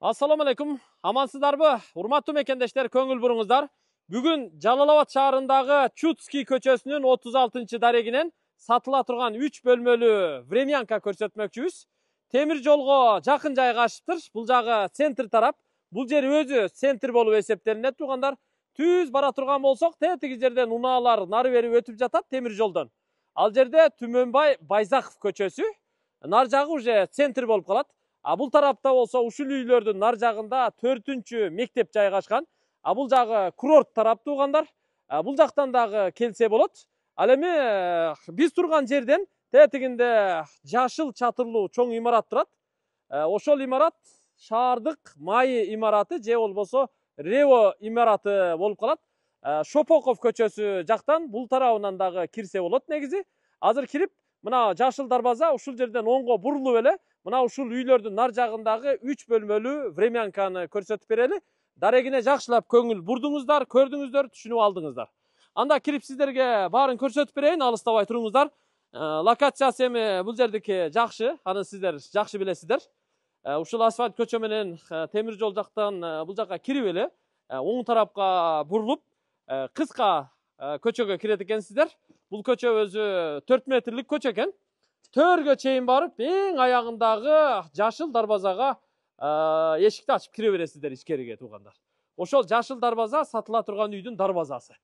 Assalamu алейкум. Амансыздарбы, урматтуу мекендештер, көңүл буруңуздар. Бүгүн Жалал абад шаарындагы Чутский көчөсүнүн 36-дарегинен сатыла турган 3 бөлмөлүү времянка көрсөтмөкчүбүз. Темир жолго жакын жайгашыптыр. Бул жагы центр тарап, бул жер өзү центр болуп эсептелинет туугандар. Түз бара турган болсок, тетиги жерден унаалар нары бери өтүп жатат темир жолдон. Ал жерде Түмөнбай Байзаков көчөсү, нар жагы уже центр болуп калат а бул тарапта болсо ушул үйлөрдүн нар жагында төртүнчү мектеп жайгашкан а бул жагы курорт тарап туугандар бул жактан дагы келсе болот ал эми биз турган жерден тетигинде жашыл чатырлуу чоң имарат турат э, ошол имарат шаардык майы имараты же болбосо рево имараты болуп калат э, шопоков көчөсү жактан бул тарабынан дагы кирсе болот негизи азыр кирип мына жашыл дарбаза ушул жерден оңго бурулуп эле мына ушул үйлөрдүн нар жагындагы үч бөлмөлүү времянканы көрсөтүп берели дарегине жакшылап көңүл бурдуңуздар көрдүңүздөр түшүнүп алдыңыздар анда кирип сиздерге баарын көрсөтүп берейин алыстабай туруңуздар э, локациясы эми бул жердики жакшы аны сиздер жакшы билесиздер э, ушул асфальт көчө менен э, темир жол жактан бул жака кирип эле оң тарапка бурулуп кыска көчөгө кирет экенсиздер бул көчө өзү төрт метрлик көчө экен төргө чейин барып эң аягындагы жашыл дарбазага эшикти ачып кире бересиздер ичкериге туугандар ошол жашыл дарбаза сатыла турган үйдүн дарбазасы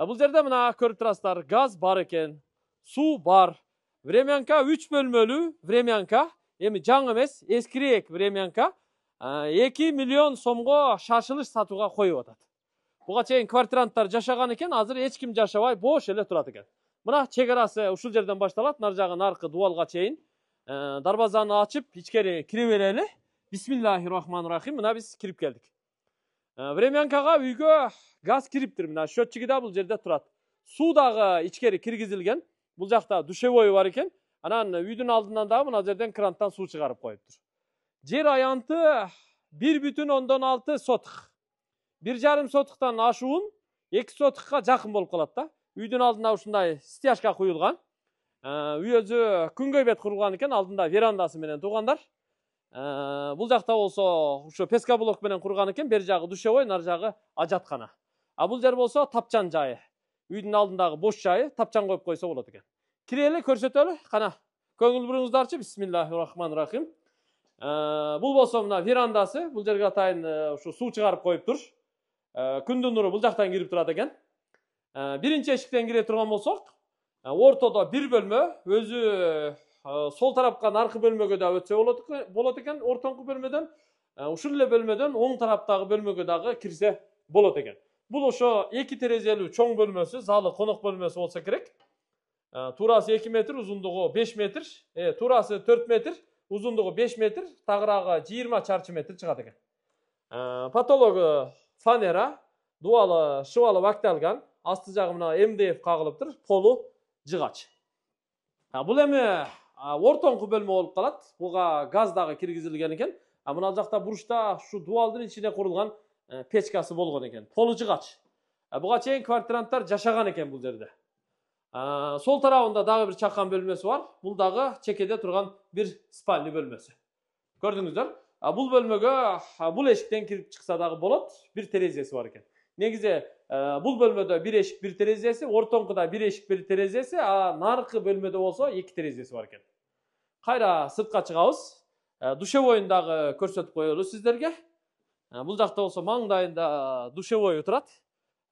бул жерде мына көрүп турасыздар газ бар экен суу бар времянка үч бөлмөлүү времянка эми жаңы эмес эскирээк времянка эки миллион сомго шашылыш сатууга коюп атат буга чейин квартиранттар жашаган экен азыр эч ким жашабай бош эле турат экен мына чекарасы ушул жерден башталат нар жагы наркы дубалга чейин э, дарбазаны ачып ичкери кире берели бисмиллахи рахманир рахим мына биз кирип келдик э, времянкага үйгө газ кириптир мына счетчиги да бул жерде турат суу дагы ичкери киргизилген бул жакта душевой бар экен анан үйдүн алдынан дагы мына жерден кранттан суу чыгарып коюптур жер аянты бир бүтүн ондон алты сотых бир жарым сотыктан ашуун эки сотыққа жакын болуп калат да үйдүн алдында ушундай стяжка куюлган ә, үй өзү күнгөйбет курулган экен алдында верандасы менен туугандар ә, бул жакта болсо ушу пескоблок менен курган экен бери жагы душевой нары жагы ажаткана а бул жер болсо тапчан жайы үйдүн алдындагы бош жайы тапчан коюп койсо болот экен кирели көрсөтөлү кана көңүл буруңуздарчы бисмиллахи рахмани рахим ә, бул болсо мына верандасы бул жерге атайын ушу суу чыгарып коюптур күндүн нуру бул жактан кирип турат экен биринчи эшиктен кире турган болсок ортодо бир бөлмө өзү сол тарапка наркы бөлмөгө да өтсө болот экен ортоңку бөлмөдөн ушул эле бөлмөдөн оң тараптагы бөлмөгө дагы кирсе болот экен бул ошо эки терезелүү чоң бөлмөсү залы конок бөлмөсү болсо керек туурасы 2 метр узундугу беш метр туурасы 4 метр узундугу беш метр тагыраагы жыйырма чарчы метр чыгат экен потологу фанера дубалы шыбалы вакталган асты жағы мына мдф қағылып тұр полу жығач бұл еме э, ортоңку бөлме болып калат буга газ дағы киргизилген екен а мына жақта бурчта шу дуалдың ичине курулган э, печкасы болған екен полу жыгач буга чейин квартиранттар жашаған екен бұл жерде сол тарабында дағы бір чакан бөлмесі бар бұл дағы чекеде турган бир спальный бөлмөсү көрдүңүздөр бұл бөлмеге бұл эшиктен кіріп шықса дағы болот бір терезесі бар екен негизи бұл бөлмөдө бир эшик бир терезесі ортоңкуда бір эшик бир терезесі, а наркы бөлмөдө болсо екі терезесі бар экен кайра сыртка чыгабыз душевойун дагы көрсөтүп сіздерге сиздерге бул жакта болсо маңдайында душевой турат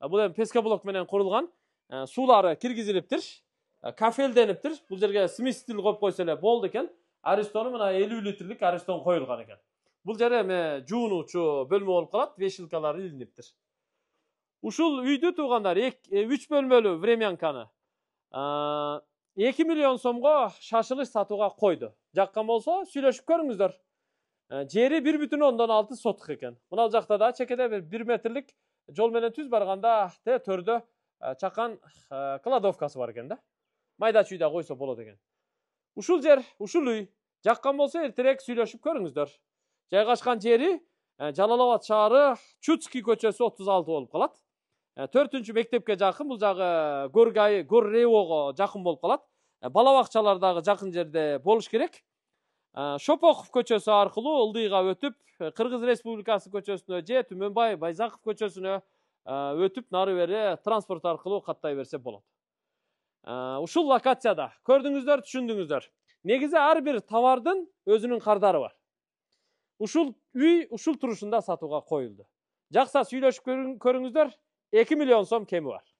бул эми пескоблок менен курулган суулары киргизилиптир кафелдениптир бұл жерге смеситель коюп койсо эле болду экен аристону мына элүү литрлік аристон коюлган экен бул жер эми жуунуучу бөлмө болуп калат вешилкалар илиниптир Ушул үйдү туугандар 3 э, бөлмөлүү времянканы 2 миллион сомго шашылыш сатууга койду жаккан болсо сүйлөшүп көрүңүздөр э, жери бир бүтүн ондон алты сотых экен мынал жакта да чекеде бир бир метрлик жол менен түз барганда тээ төрдө э, чакан кладовкасы бар экен да майда чүйдө койсо болот экен ушул жер ушул үй жаккан болсо эртерээк сүйлөшүп көрүңүздөр жайгашкан жери жалал абад шаары чуцкий көчөсү отуз алты болуп калат Э, төртүнчү мектепке жакын бул жагы горгай горреого жакын болуп калат э, бала бакчалар дагы жакын жерде болуш керек э, шопоков көчөсү аркылуу ылдыйга өтүп кыргыз республикасы көчөсүнө же түмөнбай байзаков көчөсүнө өтүп нары бери транспорт аркылуу каттай берсе болот ушул локацияда көрдүңүздөр түшүндүңүздөр негизи ар бир товардын өзүнүн кардары бар ушул үй ушул турушунда сатууга коюлду жакса сүйлөшүп көрүңүздөр 2 milyon som kemi var.